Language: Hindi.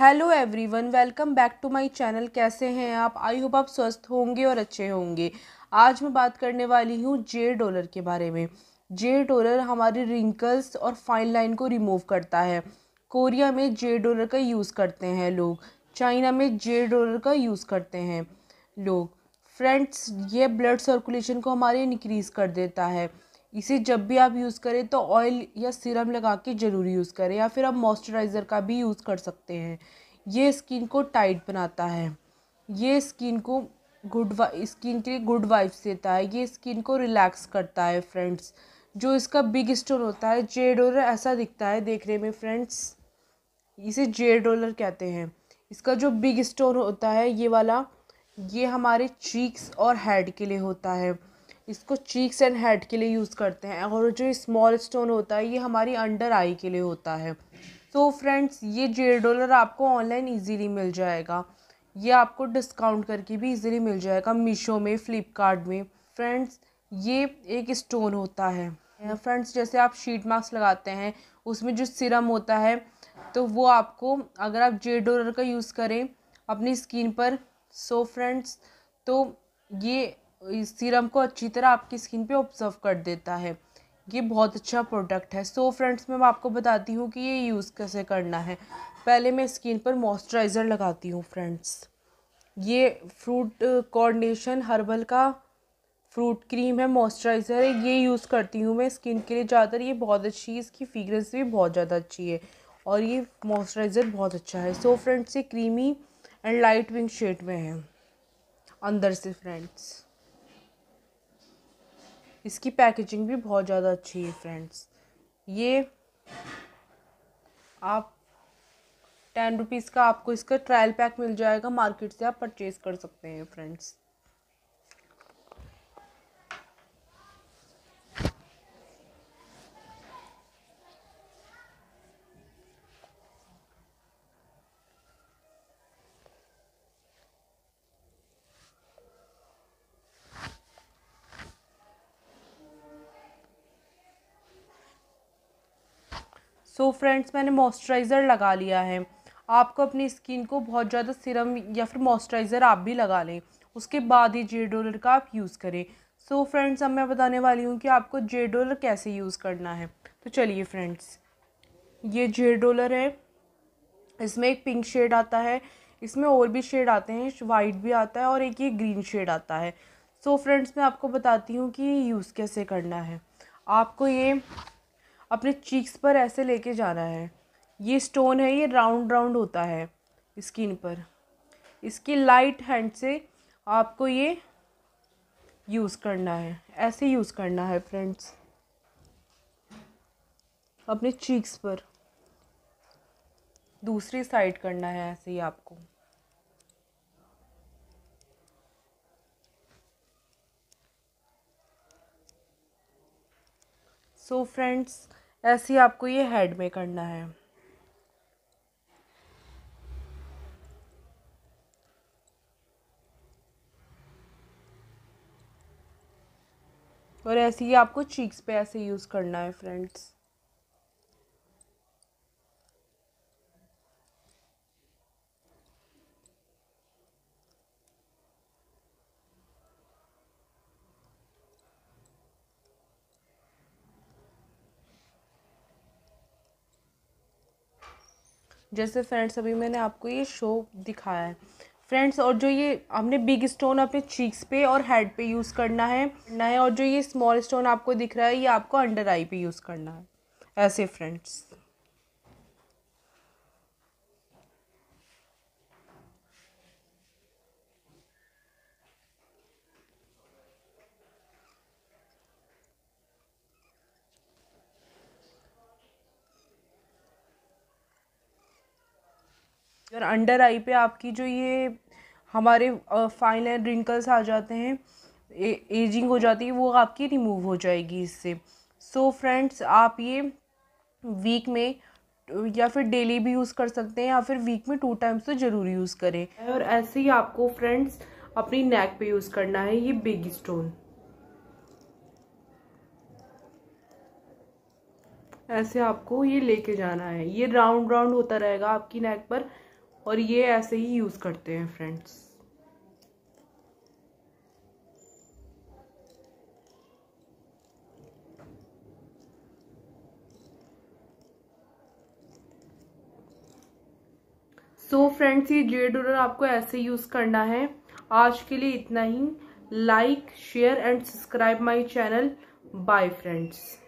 hello everyone welcome back to my channel कैसे हैं आप आई होप आप स्वस्थ होंगे और अच्छे होंगे आज मैं बात करने वाली हूँ जे डोलर के बारे में जे डोलर हमारे रिंकल्स और फाइन लाइन को रिमूव करता है कोरिया में जे डोलर का यूज़ करते हैं लोग चाइना में जे डोलर का यूज़ करते हैं लोग फ्रेंड्स ये ब्लड सर्कुलेशन को हमारे इनक्रीज़ कर देता है इसे जब भी आप यूज़ करें तो ऑयल या सीरम लगा के ज़रूर यूज़ करें या फिर आप मॉइस्चराइज़र का भी यूज़ कर सकते हैं ये स्किन को टाइट बनाता है ये स्किन को गुड स्किन के लिए गुड वाइब्स देता है ये स्किन को रिलैक्स करता है फ्रेंड्स जो इसका बिग स्टोन होता है जे डोलर ऐसा दिखता है देखने में फ्रेंड्स इसे जे डोलर कहते हैं इसका जो बिग स्टोन होता है ये वाला ये हमारे चीक्स और हेड के लिए होता है इसको चीक्स एंड हेड के लिए यूज़ करते हैं और जो स्मॉल स्टोन होता है ये हमारी अंडर आई के लिए होता है तो फ्रेंड्स ये जेड डॉलर आपको ऑनलाइन ईजीली मिल जाएगा ये आपको डिस्काउंट करके भी इजीली मिल जाएगा मीशो में फ़्लिपकार्ट में फ्रेंड्स ये एक स्टोन होता है फ्रेंड्स जैसे आप शीट मास्क लगाते हैं उसमें जो सिरम होता है तो वो आपको अगर आप जेड डोलर का यूज़ करें अपनी स्किन पर सो so फ्रेंड्स तो ये इस सीरम को अच्छी तरह आपकी स्किन पे ऑब्जर्व कर देता है ये बहुत अच्छा प्रोडक्ट है सो so फ्रेंड्स मैं आपको बताती हूँ कि ये यूज़ कैसे करना है पहले मैं स्किन पर मॉइस्चराइज़र लगाती हूँ फ्रेंड्स ये फ्रूट कॉर्डिनेशन हर्बल का फ्रूट क्रीम है मॉइस्चराइज़र है ये यूज़ करती हूँ मैं स्किन के लिए ज़्यादातर ये बहुत अच्छी है इसकी फ्रीग्रेंस भी बहुत ज़्यादा अच्छी है और ये मॉइस्चराइज़र बहुत अच्छा है सो फ्रेंड्स ये creamy and light wing shade में है अंदर से फ्रेंड्स इसकी पैकेजिंग भी बहुत ज़्यादा अच्छी है फ्रेंड्स ये आप टेन रुपीज़ का आपको इसका ट्रायल पैक मिल जाएगा मार्केट से आप परचेज़ कर सकते हैं फ्रेंड्स सो so फ्रेंड्स मैंने मॉइस्चराइज़र लगा लिया है आपको अपनी स्किन को बहुत ज़्यादा सिरम या फिर मॉइस्चराइज़र आप भी लगा लें उसके बाद ही जेड डोलर का आप यूज़ करें सो so फ्रेंड्स अब मैं बताने वाली हूँ कि आपको जेड डोलर कैसे यूज़ करना है तो चलिए फ्रेंड्स ये जेड डोलर है इसमें एक पिंक शेड आता है इसमें और भी शेड आते हैं वाइट भी आता है और एक ये ग्रीन शेड आता है सो so फ्रेंड्स मैं आपको बताती हूँ कि यूज़ कैसे करना है आपको ये अपने चीक्स पर ऐसे लेके जाना है ये स्टोन है ये राउंड राउंड होता है स्किन पर इसकी लाइट हैंड से आपको ये यूज़ करना है ऐसे यूज़ करना है फ्रेंड्स अपने चीक्स पर दूसरी साइड करना है ऐसे ही आपको सो फ्रेंड्स ऐसे ही आपको ये हेड में करना है और ऐसे ही आपको चीक्स पे ऐसे यूज़ करना है फ्रेंड्स जैसे फ्रेंड्स अभी मैंने आपको ये शो दिखाया है फ्रेंड्स और जो ये हमने बिग स्टोन अपने चीक्स पे और हेड पे यूज़ करना है ना है और जो ये स्मॉल स्टोन आपको दिख रहा है ये आपको अंडर आई पे यूज़ करना है ऐसे फ्रेंड्स फिर अंडर आई पे आपकी जो ये हमारे फाइन एंड रिंकल्स आ जाते हैं ए, एजिंग हो जाती है वो आपकी रिमूव हो जाएगी इससे सो so फ्रेंड्स आप ये वीक में या फिर डेली भी यूज़ कर सकते हैं या फिर वीक में टू टाइम्स तो ज़रूर यूज़ करें और ऐसे ही आपको फ्रेंड्स अपनी नेक पे यूज़ करना है ये बिग स्टोन ऐसे आपको ये लेके जाना है ये राउंड राउंड होता रहेगा आपकी नेक पर और ये ऐसे ही यूज़ करते हैं फ्रेंड्स सो फ्रेंड्स ये जेड रोलर आपको ऐसे यूज़ करना है आज के लिए इतना ही like share and subscribe my channel bye friends